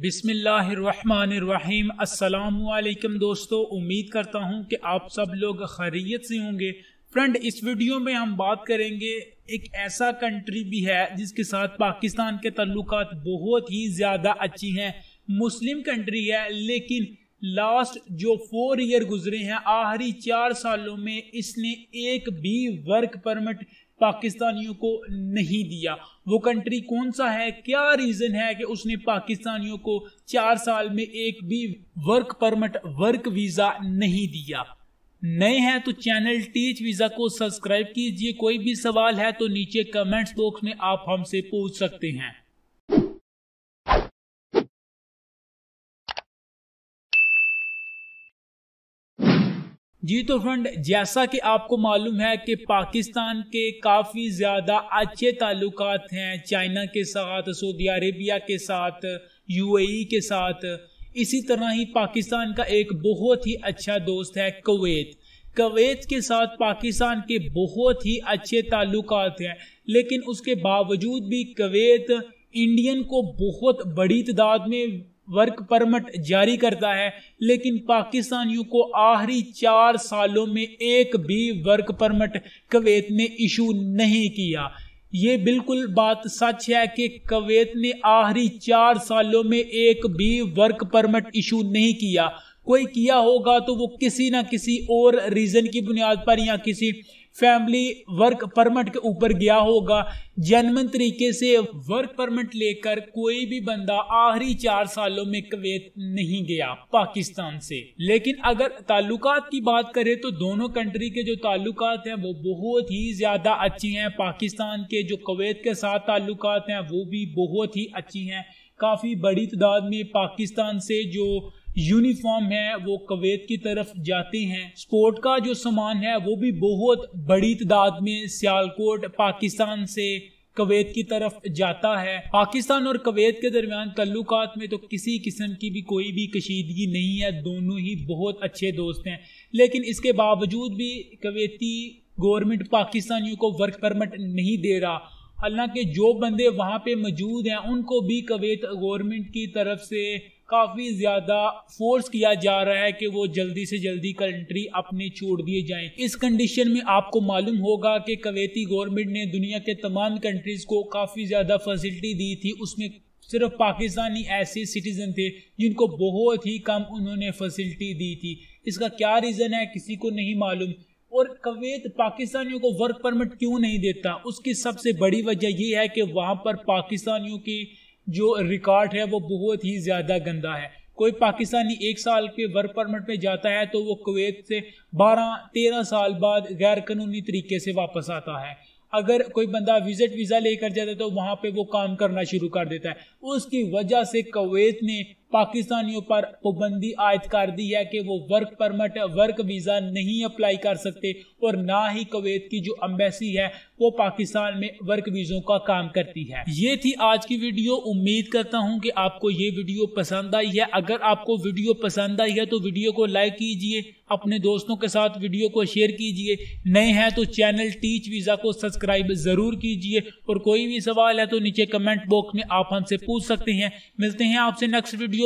बिसमीम असलकम दोस्तों उम्मीद करता हूँ कि आप सब लोग खैरियत से होंगे फ्रेंड इस वीडियो में हम बात करेंगे एक ऐसा कंट्री भी है जिसके साथ पाकिस्तान के तल्लुक बहुत ही ज़्यादा अच्छी हैं मुस्लिम कंट्री है लेकिन लास्ट जो फोर ईयर गुजरे हैं आखिरी चार सालों में इसने एक भी वर्क परमिट पाकिस्तानियों को नहीं दिया वो कंट्री कौन सा है क्या रीजन है कि उसने पाकिस्तानियों को चार साल में एक भी वर्क परमिट वर्क वीजा नहीं दिया नए हैं तो चैनल टीच वीजा को सब्सक्राइब कीजिए कोई भी सवाल है तो नीचे कमेंट्स बॉक्स में आप हमसे पूछ सकते हैं जी तो फ्रेंड जैसा कि आपको मालूम है कि पाकिस्तान के काफ़ी ज़्यादा अच्छे ताल्लुक हैं चाइना के साथ सऊदी अरेबिया के साथ यूएई के साथ इसी तरह ही पाकिस्तान का एक बहुत ही अच्छा दोस्त है कवैत कवैत के साथ पाकिस्तान के बहुत ही अच्छे ताल्लुक हैं लेकिन उसके बावजूद भी कवैत इंडियन को बहुत बड़ी तादाद में वर्क परमिट जारी करता है लेकिन पाकिस्तानियों को आखिरी चार सालों में एक भी वर्क परमिट कवैत ने इशू नहीं किया ये बिल्कुल बात सच है कि कवेत ने आखिरी चार सालों में एक भी वर्क परमिट इशू नहीं किया कोई किया होगा तो वो किसी ना किसी और रीज़न की बुनियाद पर या किसी फैमिली वर्क परमिट के ऊपर गया होगा जनमन तरीके से वर्क परमिट लेकर कोई भी बंदा आखिरी चार सालों में कवेत नहीं गया पाकिस्तान से लेकिन अगर ताल्लुकात की बात करें तो दोनों कंट्री के जो ताल्लुकात हैं वो बहुत ही ज्यादा अच्छी हैं पाकिस्तान के जो कवेत के साथ ताल्लुकात हैं वो भी बहुत ही अच्छी हैं काफ़ी बड़ी तादाद में पाकिस्तान से जो यूनिफॉर्म है वो कवेत की तरफ जाते हैं स्पोर्ट का जो सामान है वो भी बहुत बड़ी तादाद में सियालकोट पाकिस्तान से कवैत की तरफ जाता है पाकिस्तान और कवैत के दरमियान तल्लुक में तो किसी किस्म की भी कोई भी कशीदगी नहीं है दोनों ही बहुत अच्छे दोस्त हैं लेकिन इसके बावजूद भी कवैती गवर्नमेंट पाकिस्तानियों को वर्क परमिट नहीं दे रहा हालांकि जो बंदे वहाँ पे मौजूद हैं उनको भी कवेत गवर्नमेंट की तरफ से काफ़ी ज़्यादा फोर्स किया जा रहा है कि वो जल्दी से जल्दी कंट्री अपने छोड़ दिए जाएं इस कंडीशन में आपको मालूम होगा कि कवेती गवर्नमेंट ने दुनिया के तमाम कंट्रीज़ को काफ़ी ज़्यादा फैसिलिटी दी थी उसमें सिर्फ पाकिस्तानी ऐसे सिटीज़न थे जिनको बहुत ही कम उन्होंने फैसिलिटी दी थी इसका क्या रीज़न है किसी को नहीं मालूम और कवेत पाकिस्तानियों को वर्क परमिट क्यों नहीं देता उसकी सबसे बड़ी वजह यह है कि वहाँ पर पाकिस्तानियों की जो रिकॉर्ड है वो बहुत ही ज़्यादा गंदा है कोई पाकिस्तानी एक साल के वर्क परमिट में जाता है तो वो कुवैत से 12 तेरह साल बाद गैर कानूनी तरीके से वापस आता है अगर कोई बंदा विजिट वीज़ा लेकर जाता है तो वहाँ पे वो काम करना शुरू कर देता है उसकी वजह से कुवैत ने पाकिस्तानियों पर पाबंदी आयद कर दी है कि वो वर्क परमिट वर्क वीज़ा नहीं अप्लाई कर सकते और ना ही कवैत की जो अम्बेसी है वो पाकिस्तान में वर्क वीज़ों का काम करती है ये थी आज की वीडियो उम्मीद करता हूँ कि आपको ये वीडियो पसंद आई है अगर आपको वीडियो पसंद आई है तो वीडियो को लाइक कीजिए अपने दोस्तों के साथ वीडियो को शेयर कीजिए नए हैं तो चैनल टीच वीज़ा को सब्सक्राइब ज़रूर कीजिए और कोई भी सवाल है तो नीचे कमेंट बॉक्स में आप हमसे पूछ सकते हैं मिलते हैं आपसे नेक्स्ट वीडियो